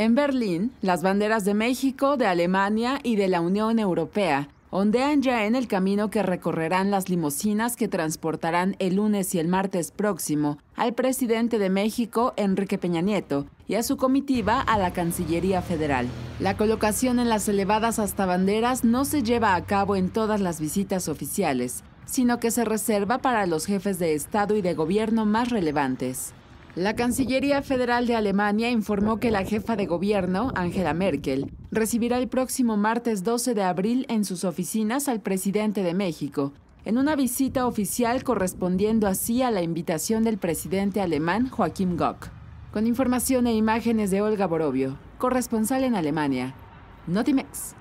En Berlín, las banderas de México, de Alemania y de la Unión Europea ondean ya en el camino que recorrerán las limusinas que transportarán el lunes y el martes próximo al presidente de México, Enrique Peña Nieto, y a su comitiva a la Cancillería Federal. La colocación en las elevadas hasta banderas no se lleva a cabo en todas las visitas oficiales, sino que se reserva para los jefes de Estado y de Gobierno más relevantes. La Cancillería Federal de Alemania informó que la jefa de gobierno, Angela Merkel, recibirá el próximo martes 12 de abril en sus oficinas al presidente de México, en una visita oficial correspondiendo así a la invitación del presidente alemán Joachim Gock. Con información e imágenes de Olga Borovio, corresponsal en Alemania. Notimex.